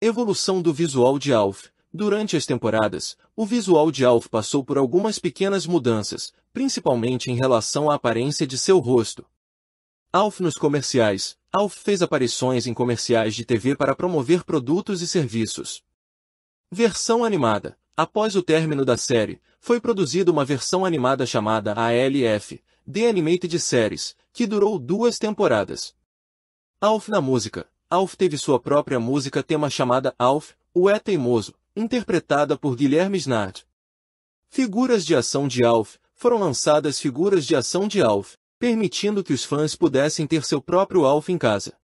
Evolução do visual de Alf. Durante as temporadas, o visual de Alf passou por algumas pequenas mudanças, principalmente em relação à aparência de seu rosto. Alf nos comerciais. Alf fez aparições em comerciais de TV para promover produtos e serviços. Versão animada. Após o término da série, foi produzida uma versão animada chamada ALF, The Animated Series, que durou duas temporadas. Alf na música. Alf teve sua própria música tema chamada Alf, o É Teimoso, interpretada por Guilherme Snart. Figuras de ação de Alf foram lançadas figuras de ação de Alf, permitindo que os fãs pudessem ter seu próprio Alf em casa.